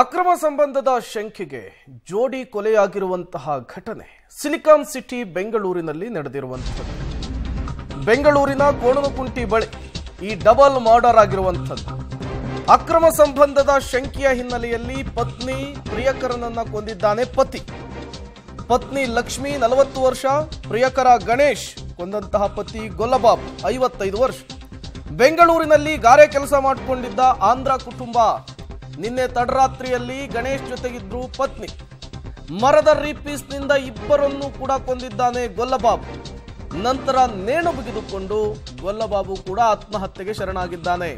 ಅಕ್ರಮ ಸಂಬಂಧದ ಶಂಕೆಗೆ ಜೋಡಿ ಕೊಲೆಯಾಗಿರುವಂತಹ ಘಟನೆ ಸಿಲಿಕಾನ್ ಸಿಟಿ ಬೆಂಗಳೂರಿನಲ್ಲಿ ನಡೆದಿರುವಂಥದ್ದು ಬೆಂಗಳೂರಿನ ಕೋಣನಕುಂಟಿ ಬಳಿ ಈ ಡಬಲ್ ಮರ್ಡರ್ ಆಗಿರುವಂಥದ್ದು ಅಕ್ರಮ ಸಂಬಂಧದ ಶಂಕೆಯ ಹಿನ್ನೆಲೆಯಲ್ಲಿ ಪತ್ನಿ ಪ್ರಿಯಕರನನ್ನ ಕೊಂದಿದ್ದಾನೆ ಪತಿ ಪತ್ನಿ ಲಕ್ಷ್ಮಿ ನಲವತ್ತು ವರ್ಷ ಪ್ರಿಯಕರ ಗಣೇಶ್ ಕೊಂದಂತಹ ಪತಿ ಗೊಲ್ಲಬಾಬ್ ಐವತ್ತೈದು ವರ್ಷ ಬೆಂಗಳೂರಿನಲ್ಲಿ ಗಾರೆ ಕೆಲಸ ಮಾಡಿಕೊಂಡಿದ್ದ ಆಂಧ್ರ ಕುಟುಂಬ ನಿನ್ನೆ ತಡರಾತ್ರಿಯಲ್ಲಿ ಗಣೇಶ್ ಜೊತೆಗಿದ್ರು ಪತ್ನಿ ಮರದ ರೀಪೀಸ್ನಿಂದ ಇಬ್ಬರನ್ನು ಕೂಡ ಕೊಂದಿದ್ದಾನೆ ಗೊಲ್ಲಬಾಬು ನಂತರ ನೇಣು ಬಿಗಿದುಕೊಂಡು ಗೊಲ್ಲಬಾಬು ಕೂಡ ಆತ್ಮಹತ್ಯೆಗೆ ಶರಣಾಗಿದ್ದಾನೆ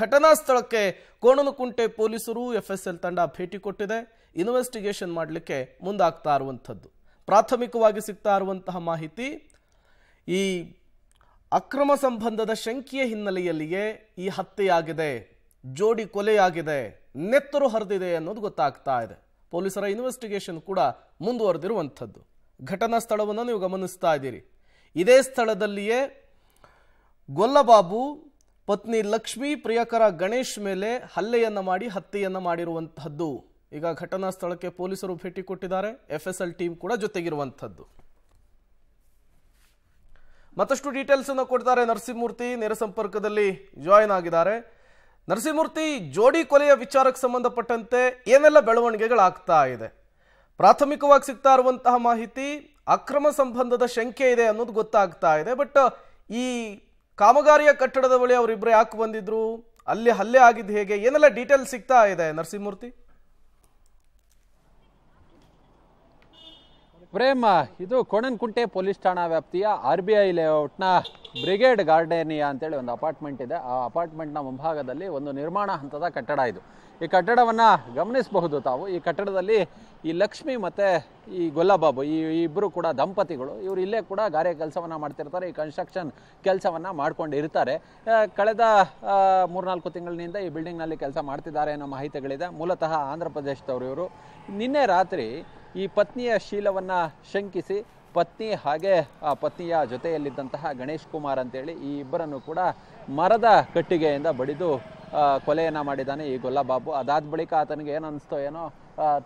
ಘಟನಾ ಸ್ಥಳಕ್ಕೆ ಕೋಣನಕುಂಟೆ ಪೊಲೀಸರು ಎಫ್ಎಸ್ಎಲ್ ತಂಡ ಭೇಟಿ ಕೊಟ್ಟಿದೆ ಇನ್ವೆಸ್ಟಿಗೇಷನ್ ಮಾಡಲಿಕ್ಕೆ ಮುಂದಾಗ್ತಾ ಇರುವಂಥದ್ದು ಪ್ರಾಥಮಿಕವಾಗಿ ಸಿಗ್ತಾ ಇರುವಂತಹ ಮಾಹಿತಿ ಈ ಅಕ್ರಮ ಸಂಬಂಧದ ಶಂಕೆಯ ಹಿನ್ನೆಲೆಯಲ್ಲಿಯೇ ಈ ಹತ್ಯೆಯಾಗಿದೆ ಜೋಡಿ ಕೊಲೆಯಾಗಿದೆ ನೆತ್ತರು ಹರಿದಿದೆ ಅನ್ನೋದು ಗೊತ್ತಾಗ್ತಾ ಇದೆ ಪೊಲೀಸರ ಇನ್ವೆಸ್ಟಿಗೇಷನ್ ಕೂಡ ಮುಂದುವರೆದಿರುವಂಥದ್ದು ಘಟನಾ ಸ್ಥಳವನ್ನು ನೀವು ಗಮನಿಸ್ತಾ ಇದ್ದೀರಿ ಇದೇ ಸ್ಥಳದಲ್ಲಿಯೇ ಗೊಲ್ಲಬಾಬು ಪತ್ನಿ ಲಕ್ಷ್ಮೀ ಪ್ರಿಯಕರ ಗಣೇಶ್ ಮೇಲೆ ಹಲ್ಲೆಯನ್ನು ಮಾಡಿ ಹತ್ಯೆಯನ್ನು ಮಾಡಿರುವಂತಹದ್ದು ಈಗ ಘಟನಾ ಸ್ಥಳಕ್ಕೆ ಪೊಲೀಸರು ಭೇಟಿ ಕೊಟ್ಟಿದ್ದಾರೆ ಎಫ್ ಎಸ್ ಎಲ್ ಟೀಮ್ ಕೂಡ ಜೊತೆಗಿರುವಂಥದ್ದು ಮತ್ತಷ್ಟು ಡೀಟೇಲ್ಸ್ ಅನ್ನು ಕೊಡ್ತಾರೆ ನರಸಿಂಹಮೂರ್ತಿ ನೇರ ಸಂಪರ್ಕದಲ್ಲಿ ಜಾಯಿನ್ ಆಗಿದ್ದಾರೆ ನರಸಿಂಹಮೂರ್ತಿ ಜೋಡಿ ಕೊಲೆಯ ವಿಚಾರಕ್ಕೆ ಸಂಬಂಧಪಟ್ಟಂತೆ ಏನೆಲ್ಲ ಬೆಳವಣಿಗೆಗಳಾಗ್ತಾ ಇದೆ ಪ್ರಾಥಮಿಕವಾಗಿ ಸಿಗ್ತಾ ಇರುವಂತಹ ಮಾಹಿತಿ ಅಕ್ರಮ ಸಂಬಂಧದ ಶಂಕೆ ಇದೆ ಅನ್ನೋದು ಗೊತ್ತಾಗ್ತಾ ಇದೆ ಬಟ್ ಈ ಕಾಮಗಾರಿಯ ಕಟ್ಟಡದ ಬಳಿ ಅವರಿಬ್ರು ಯಾಕೆ ಬಂದಿದ್ರು ಅಲ್ಲಿ ಹಲ್ಲೆ ಆಗಿದ್ದು ಹೇಗೆ ಏನೆಲ್ಲ ಡೀಟೇಲ್ ಸಿಗ್ತಾ ಇದೆ ನರಸಿಂಹಮೂರ್ತಿ ಪ್ರೇಮ್ ಇದು ಕೋಣನ್ಕುಂಟೆ ಪೊಲೀಸ್ ಠಾಣಾ ವ್ಯಾಪ್ತಿಯ ಆರ್ ಬಿ ಐ ಲೇಔಟ್ನ ಬ್ರಿಗೇಡ್ ಗಾರ್ಡೇನಿಯಾ ಅಂತೇಳಿ ಒಂದು ಅಪಾರ್ಟ್ಮೆಂಟ್ ಇದೆ ಆ ಅಪಾರ್ಟ್ಮೆಂಟ್ನ ಮುಂಭಾಗದಲ್ಲಿ ಒಂದು ನಿರ್ಮಾಣ ಹಂತದ ಕಟ್ಟಡ ಇದು ಈ ಕಟ್ಟಡವನ್ನು ಗಮನಿಸಬಹುದು ತಾವು ಈ ಕಟ್ಟಡದಲ್ಲಿ ಈ ಲಕ್ಷ್ಮಿ ಮತ್ತು ಈ ಗೊಲ್ಲಬಾಬು ಈ ಇಬ್ಬರು ಕೂಡ ದಂಪತಿಗಳು ಇವರು ಇಲ್ಲೇ ಕೂಡ ಗಾರೆ ಕೆಲಸವನ್ನು ಮಾಡ್ತಿರ್ತಾರೆ ಈ ಕನ್ಸ್ಟ್ರಕ್ಷನ್ ಕೆಲಸವನ್ನು ಮಾಡ್ಕೊಂಡಿರ್ತಾರೆ ಕಳೆದ ಮೂರ್ನಾಲ್ಕು ತಿಂಗಳಿನಿಂದ ಈ ಬಿಲ್ಡಿಂಗ್ನಲ್ಲಿ ಕೆಲಸ ಮಾಡ್ತಿದ್ದಾರೆ ಅನ್ನೋ ಮಾಹಿತಿಗಳಿದೆ ಮೂಲತಃ ಆಂಧ್ರ ಪ್ರದೇಶದವರು ಇವರು ನಿನ್ನೆ ರಾತ್ರಿ ಈ ಪತ್ನಿಯ ಶೀಲವನ್ನು ಶಂಕಿಸಿ ಪತ್ನಿ ಹಾಗೆ ಆ ಪತ್ನಿಯ ಜೊತೆಯಲ್ಲಿದ್ದಂತಹ ಗಣೇಶ್ ಕುಮಾರ್ ಅಂತೇಳಿ ಈ ಇಬ್ಬರನ್ನು ಕೂಡ ಮರದ ಕಟ್ಟಿಗೆಯಿಂದ ಬಡಿದು ಕೊಲೆಯನ್ನು ಮಾಡಿದ್ದಾನೆ ಈ ಗೊಲ್ಲಬಾಬು ಅದಾದ ಬಳಿಕ ಆತನಿಗೆ ಏನು ಅನಿಸ್ತೋ ಏನೋ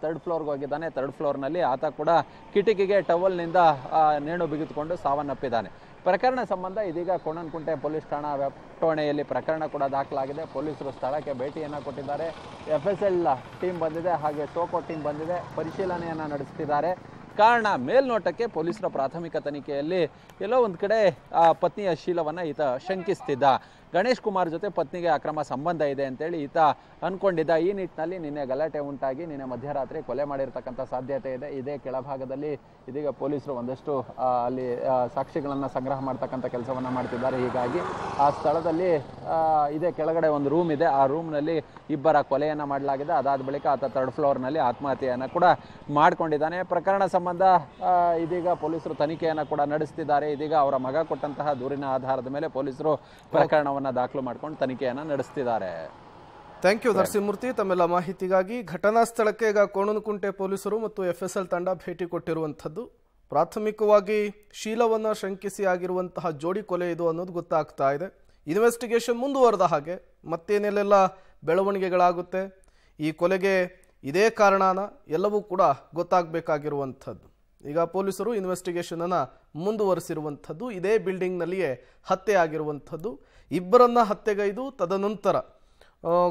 ಥರ್ಡ್ ಫ್ಲೋರ್ಗೆ ಹೋಗಿದ್ದಾನೆ ಥರ್ಡ್ ಫ್ಲೋರ್ನಲ್ಲಿ ಆತ ಕೂಡ ಕಿಟಕಿಗೆ ಟವಲ್ನಿಂದ ನೇಣು ಬಿಗಿದುಕೊಂಡು ಸಾವನ್ನಪ್ಪಿದ್ದಾನೆ ಪ್ರಕರಣ ಸಂಬಂಧ ಇದೀಗ ಕೋಣನ್ಕುಂಟೆ ಪೊಲೀಸ್ ಠಾಣಾ ಠೋಣೆಯಲ್ಲಿ ಪ್ರಕರಣ ಕೂಡ ದಾಖಲಾಗಿದೆ ಪೊಲೀಸರು ಸ್ಥಳಕ್ಕೆ ಭೇಟಿಯನ್ನು ಕೊಟ್ಟಿದ್ದಾರೆ ಎಫ್ ಎಸ್ ಎಲ್ ಟೀಮ್ ಬಂದಿದೆ ಹಾಗೆ ಟೋಕೋ ಟೀಮ್ ಬಂದಿದೆ ಪರಿಶೀಲನೆಯನ್ನು ನಡೆಸ್ತಿದ್ದಾರೆ ಕಾರಣ ಮೇಲ್ನೋಟಕ್ಕೆ ಪೊಲೀಸರ ಪ್ರಾಥಮಿಕ ತನಿಖೆಯಲ್ಲಿ ಎಲ್ಲೋ ಒಂದು ಕಡೆ ಪತ್ನಿಯ ಶೀಲವನ್ನು ಈತ ಶಂಕಿಸ್ತಿದ್ದ ಗಣೇಶ್ ಕುಮಾರ್ ಜೊತೆ ಪತ್ನಿಗೆ ಅಕ್ರಮ ಸಂಬಂಧ ಇದೆ ಅಂತೇಳಿ ಈತ ಅನ್ಕೊಂಡಿದ್ದ ಈ ನಿಟ್ಟಿನಲ್ಲಿ ನಿನ್ನೆ ಗಲಾಟೆ ಉಂಟಾಗಿ ನಿನ್ನೆ ಮಧ್ಯರಾತ್ರಿ ಕೊಲೆ ಮಾಡಿರ್ತಕ್ಕಂಥ ಸಾಧ್ಯತೆ ಇದೆ ಇದೇ ಕೆಳಭಾಗದಲ್ಲಿ ಇದೀಗ ಪೊಲೀಸರು ಒಂದಷ್ಟು ಅಲ್ಲಿ ಸಾಕ್ಷಿಗಳನ್ನು ಸಂಗ್ರಹ ಮಾಡ್ತಕ್ಕಂಥ ಕೆಲಸವನ್ನು ಮಾಡ್ತಿದ್ದಾರೆ ಹೀಗಾಗಿ ಆ ಸ್ಥಳದಲ್ಲಿ ಇದೇ ಕೆಳಗಡೆ ಒಂದು ರೂಮ್ ಇದೆ ಆ ರೂಮ್ನಲ್ಲಿ ಇಬ್ಬರ ಕೊಲೆಯನ್ನು ಮಾಡಲಾಗಿದೆ ಅದಾದ ಬಳಿಕ ಆತ ತರ್ಡ್ ಫ್ಲೋರ್ನಲ್ಲಿ ಆತ್ಮಹತ್ಯೆಯನ್ನು ಕೂಡ ಮಾಡಿಕೊಂಡಿದ್ದಾನೆ ಪ್ರಕರಣ ಸಂಬಂಧ ಇದೀಗ ಪೊಲೀಸರು ತನಿಖೆಯನ್ನು ಕೂಡ ನಡೆಸ್ತಿದ್ದಾರೆ ಇದೀಗ ಅವರ ಮಗ ಕೊಟ್ಟಂತಹ ದೂರಿನ ಆಧಾರದ ಮೇಲೆ ಪೊಲೀಸರು ಪ್ರಕರಣವನ್ನು ಪ್ರಕರಣವನ್ನು ದಾಖಲು ಮಾಡ್ಕೊಂಡು ತನಿಖೆಯನ್ನು ನಡೆಸ್ತಿದ್ದಾರೆ ಥ್ಯಾಂಕ್ ಯು ನರಸಿಂಹಮೂರ್ತಿ ತಮ್ಮೆಲ್ಲ ಮಾಹಿತಿಗಾಗಿ ಘಟನಾ ಸ್ಥಳಕ್ಕೆ ಈಗ ಕೋಣನಕುಂಟೆ ಪೊಲೀಸರು ಮತ್ತು ಎಫ್ ಎಲ್ ತಂಡ ಭೇಟಿ ಕೊಟ್ಟಿರುವಂಥದ್ದು ಪ್ರಾಥಮಿಕವಾಗಿ ಶೀಲವನ್ನು ಶಂಕಿಸಿ ಆಗಿರುವಂತಹ ಜೋಡಿ ಕೊಲೆ ಇದು ಅನ್ನೋದು ಗೊತ್ತಾಗ್ತಾ ಇದೆ ಇನ್ವೆಸ್ಟಿಗೇಷನ್ ಮುಂದುವರೆದ ಹಾಗೆ ಮತ್ತೇನೆಲ್ಲೆಲ್ಲ ಬೆಳವಣಿಗೆಗಳಾಗುತ್ತೆ ಈ ಕೊಲೆಗೆ ಇದೇ ಕಾರಣನ ಎಲ್ಲವೂ ಕೂಡ ಗೊತ್ತಾಗಬೇಕಾಗಿರುವಂಥದ್ದು ಈಗ ಪೊಲೀಸರು ಇನ್ವೆಸ್ಟಿಗೇಷನ್ ಇನ್ವೆಸ್ಟಿಗೇಷನನ್ನು ಮುಂದುವರಿಸಿರುವಂಥದ್ದು ಇದೇ ಬಿಲ್ಡಿಂಗ್ನಲ್ಲಿಯೇ ಹತ್ಯೆ ಆಗಿರುವಂಥದ್ದು ಇಬ್ಬರನ್ನ ಹತ್ಯೆಗೈದು ತದನಂತರ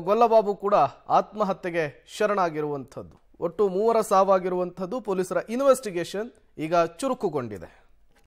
ಗೊಲ್ಲಬಾಬು ಕೂಡ ಆತ್ಮಹತ್ಯೆಗೆ ಶರಣಾಗಿರುವಂಥದ್ದು ಒಟ್ಟು ಮೂವರ ಸಾವಾಗಿರುವಂಥದ್ದು ಪೊಲೀಸರ ಇನ್ವೆಸ್ಟಿಗೇಷನ್ ಈಗ ಚುರುಕುಗೊಂಡಿದೆ